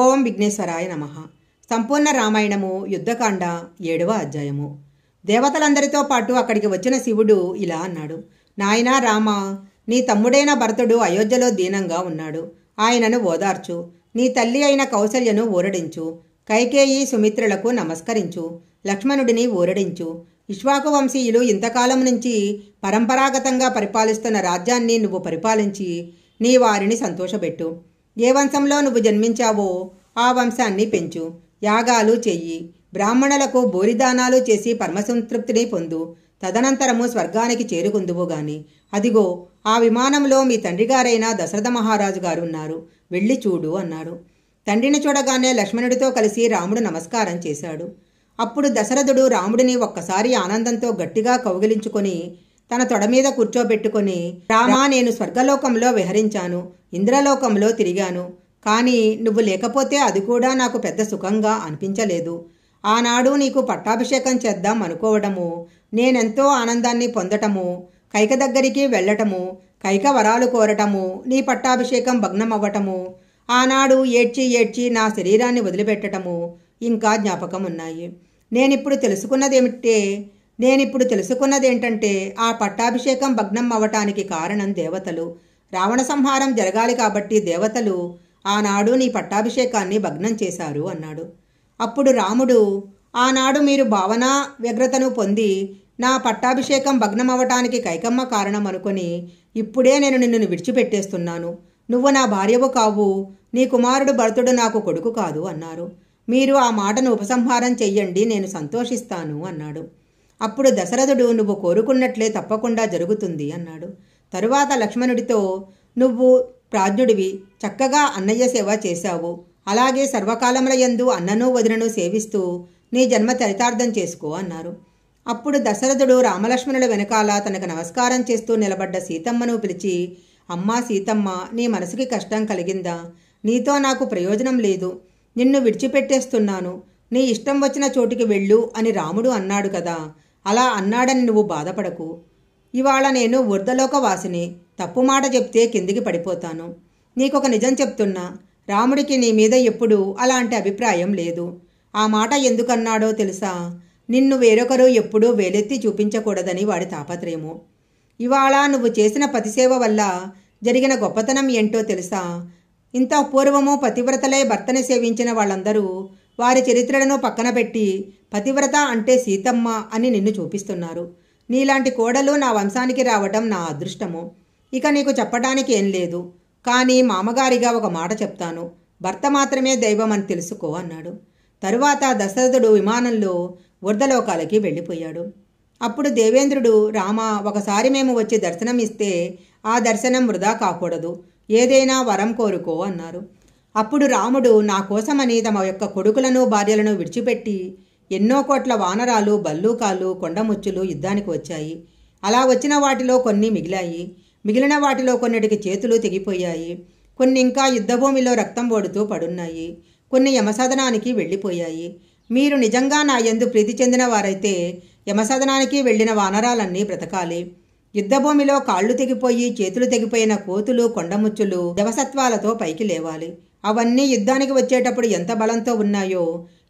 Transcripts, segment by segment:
ఓం విఘ్నేశ్వరాయ నమ సంపూర్ణ రామాయణము యుద్ధకాండ ఏడవ అధ్యాయము దేవతలందరితో పాటు అక్కడికి వచ్చిన శివుడు ఇలా అన్నాడు నాయనా రామ నీ తమ్ముడైన భరతుడు అయోధ్యలో దీనంగా ఉన్నాడు ఆయనను ఓదార్చు నీ తల్లి అయిన కౌశల్యను ఊరడించు కైకేయి సుమిత్రులకు నమస్కరించు లక్ష్మణుడిని ఊరడించు ఇష్వాకు వంశీయులు ఇంతకాలం నుంచి పరంపరాగతంగా పరిపాలిస్తున్న రాజ్యాన్ని నువ్వు పరిపాలించి నీ వారిని సంతోషపెట్టు ఏ వంశంలో నువ్వు జన్మించావో ఆ వంశాన్ని పెంచు యాగాలు చెయ్యి బ్రాహ్మణులకు బోరిదానాలు చేసి పరమసంతృప్తిని పొందు తదనంతరము స్వర్గానికి చేరుకుందువు గాని అదిగో ఆ విమానంలో మీ తండ్రిగారైన దశరథ మహారాజు గారు ఉన్నారు వెళ్ళి చూడు అన్నాడు తండ్రిని చూడగానే లక్ష్మణుడితో కలిసి రాముడు నమస్కారం చేశాడు అప్పుడు దశరథుడు రాముడిని ఒక్కసారి ఆనందంతో గట్టిగా కౌగిలించుకొని తన తొడ మీద కూర్చోబెట్టుకొని రామా నేను స్వర్గలోకంలో విహరించాను ఇంద్రలోకంలో తిరిగాను కానీ నువ్వు లేకపోతే అది కూడా నాకు పెద్ద సుఖంగా అనిపించలేదు ఆనాడు నీకు పట్టాభిషేకం చేద్దాం అనుకోవడము నేనెంతో ఆనందాన్ని పొందటము కైక దగ్గరికి వెళ్ళటము కైక వరాలు కోరటము నీ పట్టాభిషేకం భగ్నమవ్వటము ఆనాడు ఏడ్చి ఏడ్చి నా శరీరాన్ని వదిలిపెట్టటము ఇంకా జ్ఞాపకం ఉన్నాయి నేనిప్పుడు తెలుసుకున్నదేమిటే నేనిప్పుడు తెలుసుకున్నదేంటంటే ఆ పట్టాభిషేకం భగ్నం అవ్వటానికి కారణం దేవతలు రావణ సంహారం జరగాలి కాబట్టి దేవతలు ఆనాడు నీ పట్టాభిషేకాన్ని భగ్నం చేశారు అన్నాడు అప్పుడు రాముడు ఆనాడు మీరు భావన వ్యగ్రతను పొంది నా పట్టాభిషేకం భగ్నమవటానికి కైకమ్మ కారణం అనుకుని ఇప్పుడే నేను నిన్ను విడిచిపెట్టేస్తున్నాను నువ్వు నా భార్యవు కావు నీ కుమారుడు భరతుడు నాకు కొడుకు కాదు అన్నారు మీరు ఆ మాటను ఉపసంహారం చెయ్యండి నేను సంతోషిస్తాను అన్నాడు అప్పుడు దశరథుడు నువ్వు కోరుకున్నట్లే తప్పకుండా జరుగుతుంది అన్నాడు తరువాత లక్ష్మణుడితో నువ్వు ప్రాజ్ఞుడివి చక్కగా అన్నయ్య సేవ చేశావు అలాగే సర్వకాలముల యందు అన్నను వదినను సేవిస్తూ నీ జన్మ చరితార్థం చేసుకో అన్నారు అప్పుడు దశరథుడు రామలక్ష్మణుల వెనకాల తనకు నమస్కారం చేస్తూ నిలబడ్డ సీతమ్మను పిలిచి అమ్మా సీతమ్మ నీ మనసుకి కష్టం కలిగిందా నీతో నాకు ప్రయోజనం లేదు నిన్ను విడిచిపెట్టేస్తున్నాను నీ ఇష్టం వచ్చిన చోటికి వెళ్ళు అని రాముడు అన్నాడు కదా అలా అన్నాడని నువ్వు బాధపడకు ఇవాళ నేను వృద్ధలోక వాసిని తప్పు మాట చెప్తే కిందికి పడిపోతాను నీకొక నిజం చెప్తున్నా రాముడికి నీ మీద ఎప్పుడూ అలాంటి అభిప్రాయం లేదు ఆ మాట ఎందుకన్నాడో తెలుసా నిన్ను వేరొకరు ఎప్పుడూ వేలెత్తి చూపించకూడదని వాడి తాపత్రయము ఇవాళ నువ్వు చేసిన పతిసేవ వల్ల జరిగిన గొప్పతనం ఏంటో తెలుసా ఇంత పూర్వము పతివ్రతలే భర్తని సేవించిన వాళ్ళందరూ వారి చరిత్రలను పక్కన పెట్టి పతివ్రత అంటే సీతమ్మ అని నిన్ను చూపిస్తున్నారు నీలాంటి కోడలు నా వంశానికి రావటం నా అదృష్టము ఇక నీకు చెప్పడానికి ఏం లేదు కానీ మామగారిగా ఒక మాట చెప్తాను భర్త మాత్రమే దైవం అని తెలుసుకో అన్నాడు తరువాత దశరథుడు విమానంలో వృద్ధలోకాలకి వెళ్ళిపోయాడు అప్పుడు దేవేంద్రుడు రామ ఒకసారి మేము వచ్చి దర్శనం ఇస్తే ఆ దర్శనం వృధా కాకూడదు ఏదైనా వరం కోరుకో అన్నారు అప్పుడు రాముడు నా కోసమని తమ యొక్క కొడుకులను భార్యలను విడిచిపెట్టి ఎన్నో కోట్ల వానరాలు బల్లూకాలు కొండముచ్చులు యుద్ధానికి వచ్చాయి అలా వచ్చిన వాటిలో కొన్ని మిగిలాయి మిగిలిన వాటిలో కొన్నిటికి చేతులు తెగిపోయాయి కొన్ని ఇంకా యుద్ధభూమిలో రక్తం ఓడుతూ పడున్నాయి కొన్ని యమసదనానికి వెళ్ళిపోయాయి మీరు నిజంగా నా ఎందు ప్రీతి చెందిన వారైతే యమసదనానికి వెళ్ళిన వానరాలన్నీ బ్రతకాలి యుద్ధభూమిలో కాళ్ళు తెగిపోయి చేతులు తెగిపోయిన కోతులు కొండముచ్చులు దేవసత్వాలతో పైకి లేవాలి అవన్నీ యుద్ధానికి వచ్చేటప్పుడు ఎంత బలంతో ఉన్నాయో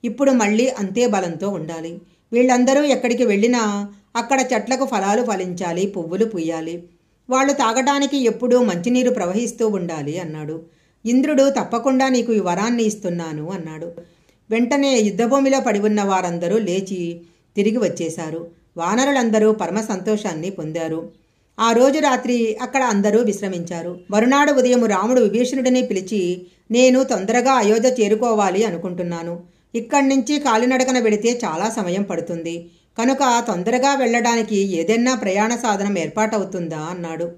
ఇప్పుడు మళ్ళీ అంతే బలంతో ఉండాలి వీళ్ళందరూ ఎక్కడికి వెళ్ళినా అక్కడ చెట్లకు ఫలాలు ఫలించాలి పువ్వులు పుయ్యాలి వాళ్ళు తాగటానికి ఎప్పుడూ మంచినీరు ప్రవహిస్తూ ఉండాలి అన్నాడు ఇంద్రుడు తప్పకుండా నీకు ఈ వరాన్ని ఇస్తున్నాను అన్నాడు వెంటనే యుద్ధభూమిలో పడి ఉన్న వారందరూ లేచి తిరిగి వచ్చేశారు వానరులందరూ పరమ సంతోషాన్ని పొందారు ఆ రోజు రాత్రి అక్కడ అందరూ విశ్రమించారు మరునాడు ఉదయం రాముడు విభీషణుడిని పిలిచి నేను తొందరగా అయోధ్య చేరుకోవాలి అనుకుంటున్నాను ఇక్కడి నుంచి కాలినడకన వెడితే చాలా సమయం పడుతుంది కనుక తొందరగా వెళ్ళడానికి ఏదైనా ప్రయాణ సాధనం ఏర్పాటవుతుందా అన్నాడు